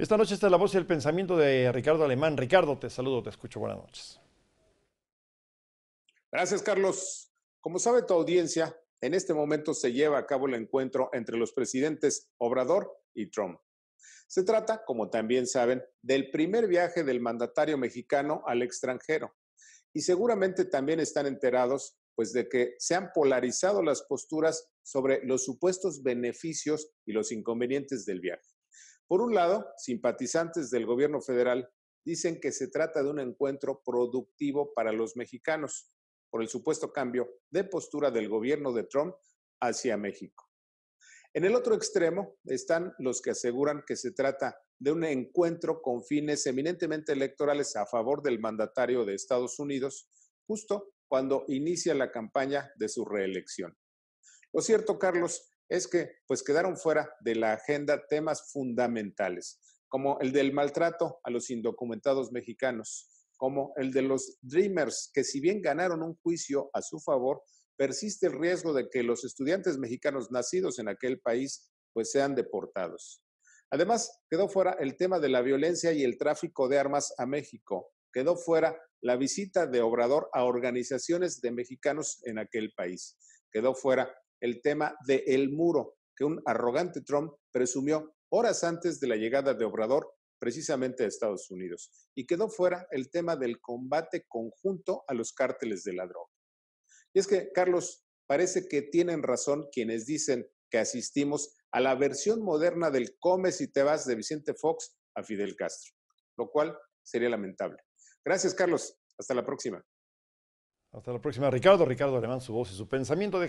Esta noche está la voz y el pensamiento de Ricardo Alemán. Ricardo, te saludo, te escucho. Buenas noches. Gracias, Carlos. Como sabe tu audiencia, en este momento se lleva a cabo el encuentro entre los presidentes Obrador y Trump. Se trata, como también saben, del primer viaje del mandatario mexicano al extranjero. Y seguramente también están enterados pues de que se han polarizado las posturas sobre los supuestos beneficios y los inconvenientes del viaje. Por un lado, simpatizantes del gobierno federal dicen que se trata de un encuentro productivo para los mexicanos por el supuesto cambio de postura del gobierno de Trump hacia México. En el otro extremo están los que aseguran que se trata de un encuentro con fines eminentemente electorales a favor del mandatario de Estados Unidos, justo cuando inicia la campaña de su reelección. Lo cierto, Carlos, es que pues quedaron fuera de la agenda temas fundamentales, como el del maltrato a los indocumentados mexicanos, como el de los Dreamers, que si bien ganaron un juicio a su favor, persiste el riesgo de que los estudiantes mexicanos nacidos en aquel país pues sean deportados. Además, quedó fuera el tema de la violencia y el tráfico de armas a México. Quedó fuera la visita de Obrador a organizaciones de mexicanos en aquel país. Quedó fuera el tema de el muro, que un arrogante Trump presumió horas antes de la llegada de Obrador precisamente a Estados Unidos. Y quedó fuera el tema del combate conjunto a los cárteles de la droga. Y es que, Carlos, parece que tienen razón quienes dicen que asistimos a la versión moderna del comes y te vas de Vicente Fox a Fidel Castro, lo cual sería lamentable. Gracias, Carlos. Hasta la próxima. Hasta la próxima, Ricardo. Ricardo Alemán, su voz y su pensamiento.